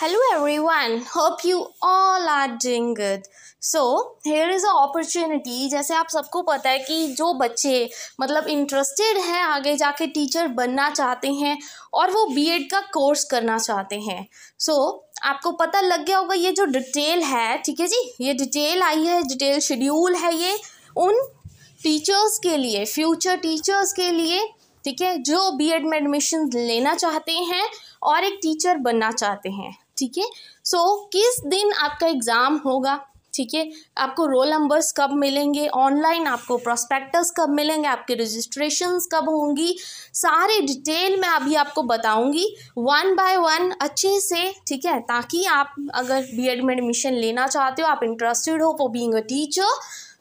hello everyone hope you all are doing good so here is a opportunity जैसे आप सबको पता है कि जो बच्चे मतलब इंटरेस्टेड हैं आगे जाके टीचर बनना चाहते हैं और वो बीएड का कोर्स करना चाहते हैं सो so, आपको पता लग गया होगा ये जो डिटेल है ठीक है जी ये डिटेल आई है डिटेल शेड्यूल है ये उन टीचर्स के लिए फ्यूचर टीचर्स के लिए ठीक है जो बीएड में एडमिशन लेना चाहते हैं और एक टीचर बनना चाहते हैं ठीक है सो किस दिन आपका एग्ज़ाम होगा ठीक है आपको रोल नंबर्स कब मिलेंगे ऑनलाइन आपको प्रोस्पेक्टस कब मिलेंगे आपके रजिस्ट्रेशन कब होंगी सारे डिटेल मैं अभी आपको बताऊंगी वन बाय वन अच्छे से ठीक है ताकि आप अगर बीएड में एडमिशन लेना चाहते हो आप इंटरेस्टेड हो फॉर बीइंग अ टीचर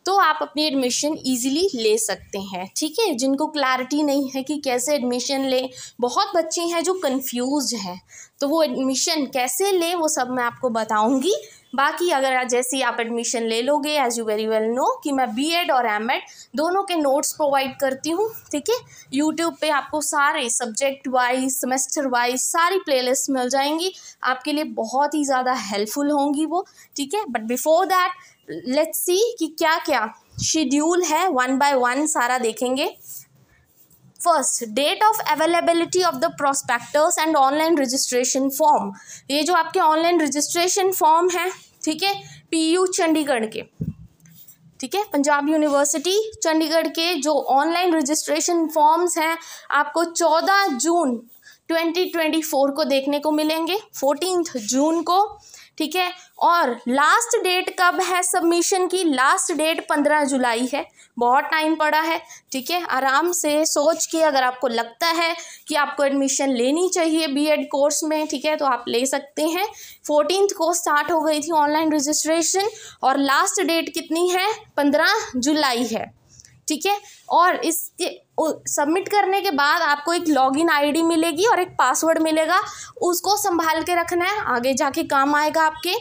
तो आप अपनी एडमिशन ईजिली ले सकते हैं ठीक है जिनको क्लैरिटी नहीं है कि कैसे एडमिशन लें बहुत बच्चे हैं जो कंफ्यूज हैं तो वो एडमिशन कैसे लें वो सब मैं आपको बताऊंगी बाकी अगर जैसे आप एडमिशन ले लोगे as you very well know कि मैं बीएड और एमएड दोनों के नोट्स प्रोवाइड करती हूँ ठीक है यूट्यूब पे आपको सारे सब्जेक्ट वाइज सेमेस्टर वाइज सारी प्लेलिस्ट मिल जाएंगी आपके लिए बहुत ही ज़्यादा हेल्पफुल होंगी वो ठीक है but before that let's see कि क्या क्या शेड्यूल है वन बाय वन सारा देखेंगे first date of availability of the prospectus and online registration form ये जो आपके ऑनलाइन रजिस्ट्रेशन फॉर्म है ठीक है पीयू चंडीगढ़ के ठीक है पंजाब यूनिवर्सिटी चंडीगढ़ के जो ऑनलाइन रजिस्ट्रेशन फॉर्म्स हैं आपको चौदह जून 2024 को देखने को मिलेंगे फोर्टीन जून को ठीक है और लास्ट डेट कब है सबमिशन की लास्ट डेट पंद्रह जुलाई है बहुत टाइम पड़ा है ठीक है आराम से सोच के अगर आपको लगता है कि आपको एडमिशन लेनी चाहिए बीएड कोर्स में ठीक है तो आप ले सकते हैं फोर्टीन को स्टार्ट हो गई थी ऑनलाइन रजिस्ट्रेशन और लास्ट डेट कितनी है पंद्रह जुलाई है ठीक है और इसके सबमिट करने के बाद आपको एक लॉगिन आईडी मिलेगी और एक पासवर्ड मिलेगा उसको संभाल के रखना है आगे जाके काम आएगा आपके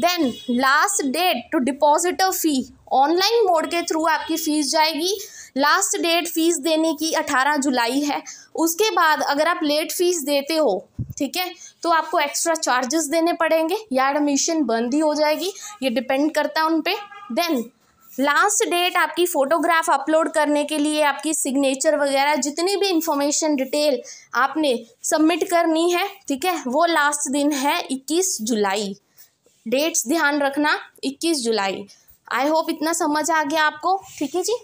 then last date to deposit a fee online mode के थ्रू आपकी फ़ीस जाएगी लास्ट डेट फ़ीस देने की अठारह जुलाई है उसके बाद अगर आप लेट फीस देते हो ठीक है तो आपको एक्स्ट्रा चार्जेस देने पड़ेंगे या एडमिशन बंद ही हो जाएगी ये डिपेंड करता है उन पर देन लास्ट डेट आपकी फ़ोटोग्राफ अपलोड करने के लिए आपकी सिग्नेचर वगैरह जितनी भी इंफॉर्मेशन डिटेल आपने सबमिट करनी है ठीक है वो लास्ट दिन है 21 जुलाई डेट्स ध्यान रखना 21 जुलाई आई होप इतना समझ आ गया आपको ठीक है जी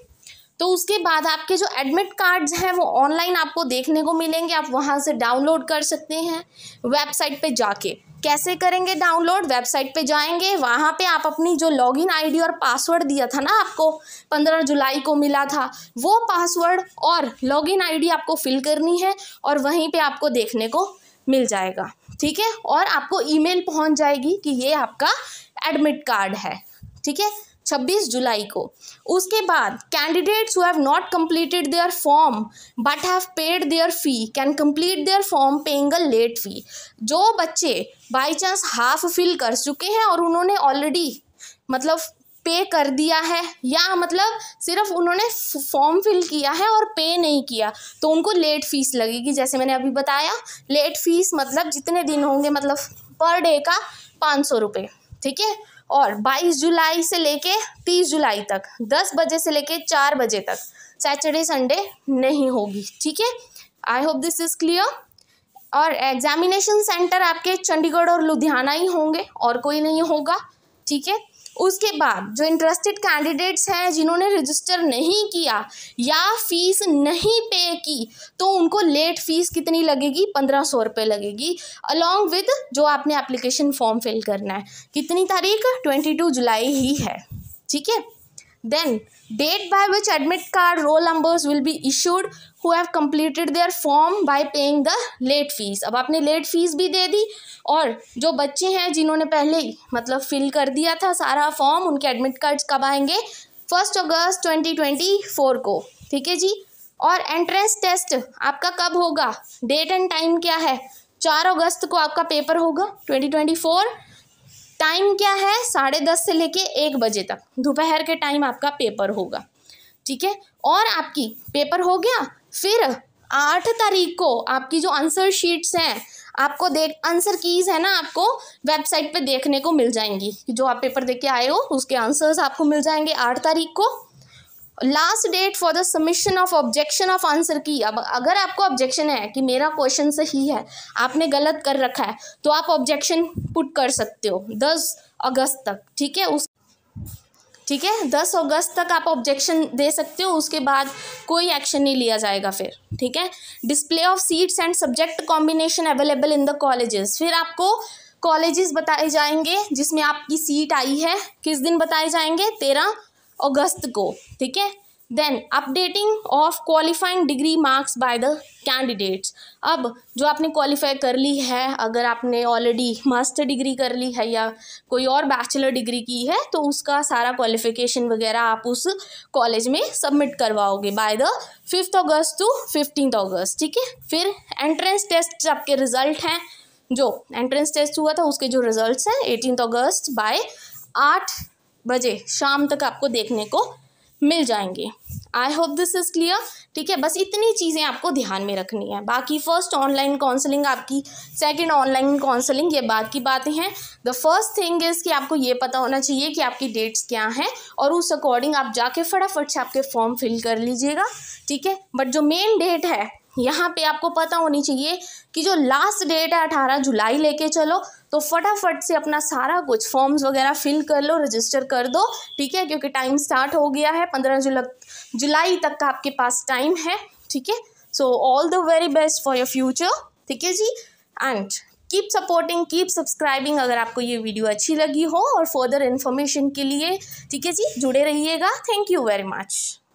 तो उसके बाद आपके जो एडमिट कार्ड्स हैं वो ऑनलाइन आपको देखने को मिलेंगे आप वहाँ से डाउनलोड कर सकते हैं वेबसाइट पर जाके कैसे करेंगे डाउनलोड वेबसाइट पे जाएंगे वहाँ पे आप अपनी जो लॉगिन आईडी और पासवर्ड दिया था ना आपको पंद्रह जुलाई को मिला था वो पासवर्ड और लॉगिन आईडी आपको फिल करनी है और वहीं पे आपको देखने को मिल जाएगा ठीक है और आपको ईमेल पहुँच जाएगी कि ये आपका एडमिट कार्ड है ठीक है छब्बीस जुलाई को उसके बाद candidates who have not completed their form but have paid their fee can complete their form paying a late fee जो बच्चे बाय चांस हाफ फिल कर चुके हैं और उन्होंने ऑलरेडी मतलब पे कर दिया है या मतलब सिर्फ उन्होंने फॉर्म फिल किया है और पे नहीं किया तो उनको लेट फीस लगेगी जैसे मैंने अभी बताया लेट फीस मतलब जितने दिन होंगे मतलब पर डे का पाँच सौ रुपये ठीक है और 22 जुलाई से लेके 30 जुलाई तक 10 बजे से लेके 4 बजे तक सैटरडे संडे नहीं होगी ठीक है I hope this is clear और एग्जामिनेशन सेंटर आपके चंडीगढ़ और लुधियाना ही होंगे और कोई नहीं होगा ठीक है उसके बाद जो इंटरेस्टेड कैंडिडेट्स हैं जिन्होंने रजिस्टर नहीं किया या फीस नहीं पे की तो उनको लेट फीस कितनी लगेगी पंद्रह सौ रुपये लगेगी अलॉन्ग विद जो आपने एप्लीकेशन फॉर्म फिल करना है कितनी तारीख ट्वेंटी टू जुलाई ही है ठीक है Then, date by which admit card roll numbers will be issued who have completed their form by paying the late fees. अब आपने late fees भी दे दी और जो बच्चे हैं जिन्होंने पहले ही मतलब फिल कर दिया था सारा फॉर्म उनके एडमिट cards कब आएंगे first August twenty twenty four को ठीक है जी और एंट्रेंस टेस्ट आपका कब होगा डेट एंड टाइम क्या है चार अगस्त को आपका पेपर होगा ट्वेंटी ट्वेंटी फोर टाइम क्या है साढ़े दस से लेके एक बजे तक दोपहर के टाइम आपका पेपर होगा ठीक है और आपकी पेपर हो गया फिर आठ तारीख को आपकी जो आंसर शीट्स हैं आपको देख आंसर कीज़ है ना आपको वेबसाइट पे देखने को मिल जाएंगी जो आप पेपर देके के आए हो उसके आंसर्स आपको मिल जाएंगे आठ तारीख को last date for the submission of objection of answer key अब अगर आपको ऑब्जेक्शन है कि मेरा क्वेश्चन सही है आपने गलत कर रखा है तो आप ऑब्जेक्शन पुट कर सकते हो दस अगस्त तक ठीक है उस ठीक है दस अगस्त तक आप ऑब्जेक्शन दे सकते हो उसके बाद कोई एक्शन नहीं लिया जाएगा फिर ठीक है display of seats and subject combination available in the colleges फिर आपको कॉलेजेस बताए जाएंगे जिसमें आपकी सीट आई है किस दिन बताए जाएंगे तेरह अगस्त को ठीक है then updating of qualifying degree marks by the candidates अब जो आपने क्वालिफाई कर ली है अगर आपने ऑलरेडी मास्टर डिग्री कर ली है या कोई और बैचलर डिग्री की है तो उसका सारा क्वालिफिकेशन वगैरह आप उस कॉलेज में सबमिट करवाओगे by the fifth August to fifteenth August ठीक है फिर एंट्रेंस टेस्ट आपके रिजल्ट हैं जो एंट्रेंस टेस्ट हुआ था उसके जो रिजल्ट हैं एटीन अगस्त बाय आठ बजे शाम तक आपको देखने को मिल जाएंगे I hope this is clear ठीक है बस इतनी चीज़ें आपको ध्यान में रखनी है बाकी फर्स्ट ऑनलाइन काउंसलिंग आपकी सेकंड ऑनलाइन काउंसलिंग ये बात की बातें हैं द फर्स्ट थिंग इज़ कि आपको ये पता होना चाहिए कि आपकी डेट्स क्या हैं और उस अकॉर्डिंग आप जाके फटाफट से आपके फॉर्म फिल कर लीजिएगा ठीक है बट जो मेन डेट है यहाँ पे आपको पता होनी चाहिए कि जो लास्ट डेट है अठारह जुलाई लेके चलो तो फटाफट से अपना सारा कुछ फॉर्म्स वगैरह फिल कर लो रजिस्टर कर दो ठीक है क्योंकि टाइम स्टार्ट हो गया है पंद्रह जुलाई जुलाई तक का आपके पास टाइम है ठीक है so all the very best for your future ठीक है जी and keep supporting keep subscribing अगर आपको ये वीडियो अच्छी लगी हो और फर्दर इन्फॉर्मेशन के लिए ठीक है जी जुड़े रहिएगा थैंक यू वेरी मच